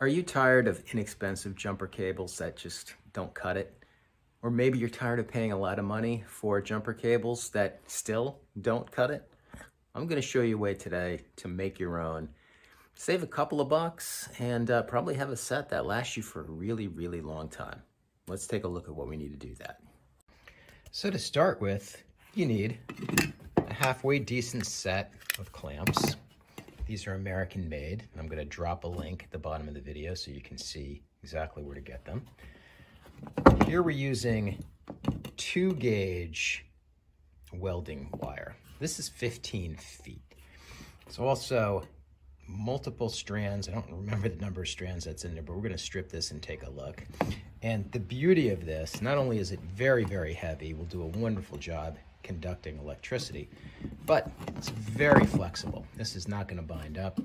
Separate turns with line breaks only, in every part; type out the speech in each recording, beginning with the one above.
Are you tired of inexpensive jumper cables that just don't cut it? Or maybe you're tired of paying a lot of money for jumper cables that still don't cut it? I'm gonna show you a way today to make your own. Save a couple of bucks and uh, probably have a set that lasts you for a really, really long time. Let's take a look at what we need to do that. So to start with, you need a halfway decent set of clamps. These are American made. I'm gonna drop a link at the bottom of the video so you can see exactly where to get them. Here we're using two gauge welding wire. This is 15 feet. So also multiple strands. I don't remember the number of strands that's in there, but we're gonna strip this and take a look. And the beauty of this, not only is it very, very heavy, will do a wonderful job conducting electricity, but it's very flexible. This is not gonna bind up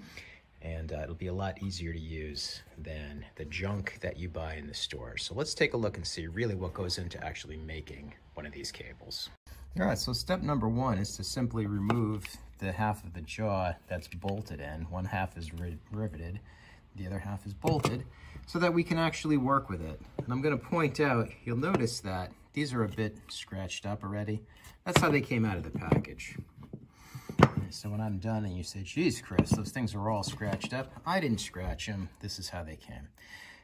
and uh, it'll be a lot easier to use than the junk that you buy in the store. So let's take a look and see really what goes into actually making one of these cables. All right, so step number one is to simply remove the half of the jaw that's bolted in. One half is riveted, the other half is bolted, so that we can actually work with it. And I'm gonna point out, you'll notice that these are a bit scratched up already. That's how they came out of the package. So when I'm done and you say, geez, Chris, those things are all scratched up. I didn't scratch them. This is how they came.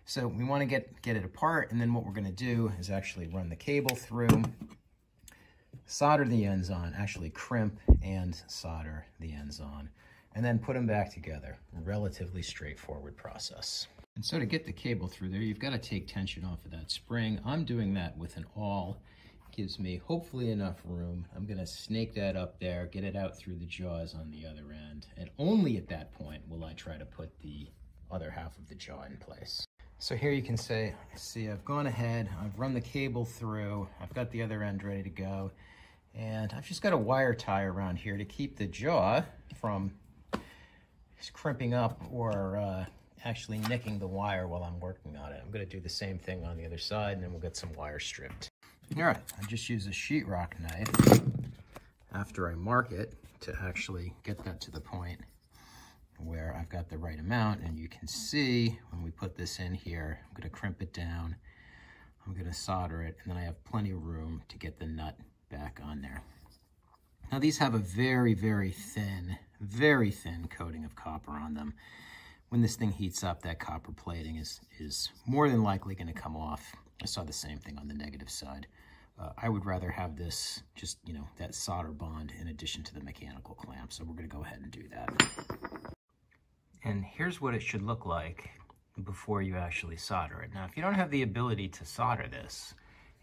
So we wanna get, get it apart, and then what we're gonna do is actually run the cable through solder the ends on, actually crimp and solder the ends on, and then put them back together. relatively straightforward process. And so to get the cable through there, you've got to take tension off of that spring. I'm doing that with an awl. It gives me hopefully enough room. I'm going to snake that up there, get it out through the jaws on the other end. And only at that point will I try to put the other half of the jaw in place. So here you can say, see, I've gone ahead, I've run the cable through, I've got the other end ready to go. And I've just got a wire tie around here to keep the jaw from crimping up or uh, actually nicking the wire while I'm working on it. I'm gonna do the same thing on the other side and then we'll get some wire stripped. All right, I just use a sheetrock knife after I mark it to actually get that to the point where I've got the right amount. And you can see when we put this in here, I'm gonna crimp it down, I'm gonna solder it, and then I have plenty of room to get the nut back on there. Now these have a very, very thin, very thin coating of copper on them. When this thing heats up, that copper plating is, is more than likely going to come off. I saw the same thing on the negative side. Uh, I would rather have this just, you know, that solder bond in addition to the mechanical clamp. So we're going to go ahead and do that. And here's what it should look like before you actually solder it. Now, if you don't have the ability to solder this,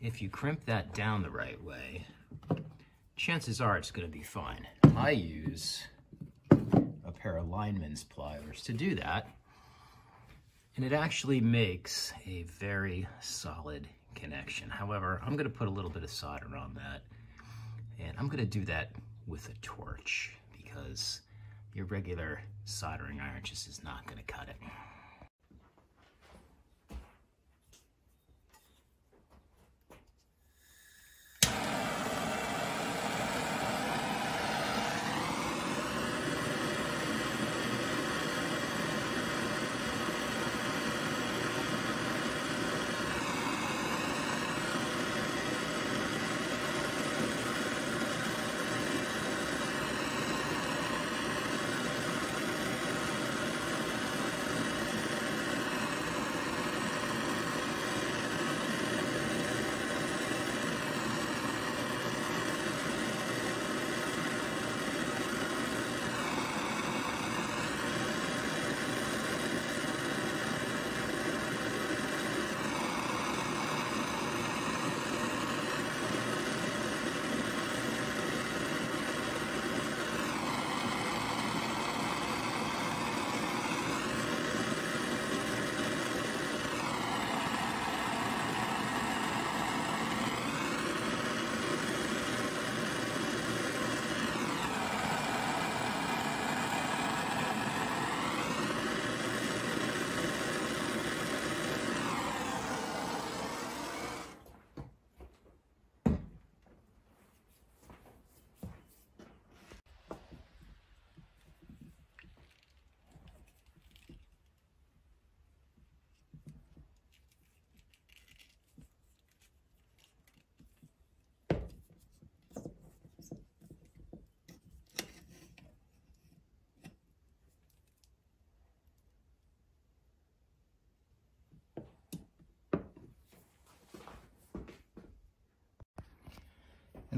if you crimp that down the right way, chances are it's going to be fine. I use a pair of lineman's pliers to do that, and it actually makes a very solid connection. However, I'm going to put a little bit of solder on that, and I'm going to do that with a torch because your regular soldering iron just is not going to cut it.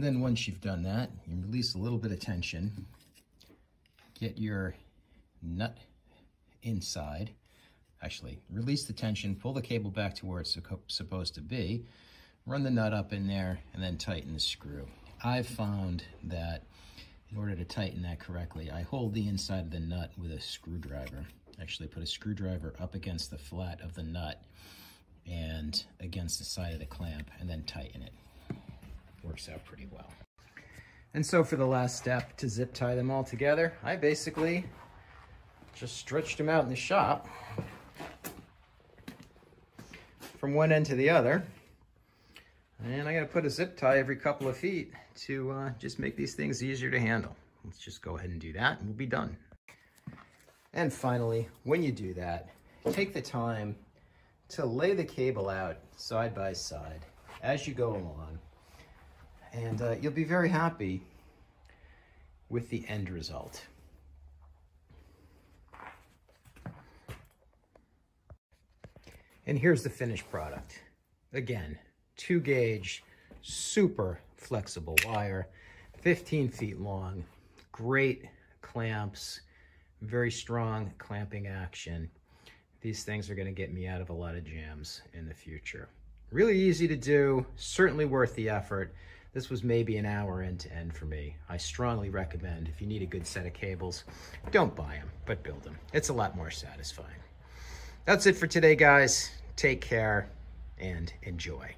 then once you've done that, you release a little bit of tension, get your nut inside, actually release the tension, pull the cable back to where it's supposed to be, run the nut up in there, and then tighten the screw. I've found that in order to tighten that correctly, I hold the inside of the nut with a screwdriver. Actually put a screwdriver up against the flat of the nut and against the side of the clamp and then tighten it works out pretty well. And so for the last step to zip tie them all together, I basically just stretched them out in the shop from one end to the other. And I gotta put a zip tie every couple of feet to uh, just make these things easier to handle. Let's just go ahead and do that and we'll be done. And finally, when you do that, take the time to lay the cable out side by side as you go along and uh, you'll be very happy with the end result. And here's the finished product. Again, two gauge, super flexible wire, 15 feet long, great clamps, very strong clamping action. These things are gonna get me out of a lot of jams in the future. Really easy to do, certainly worth the effort. This was maybe an hour end to end for me. I strongly recommend if you need a good set of cables, don't buy them, but build them. It's a lot more satisfying. That's it for today, guys. Take care and enjoy.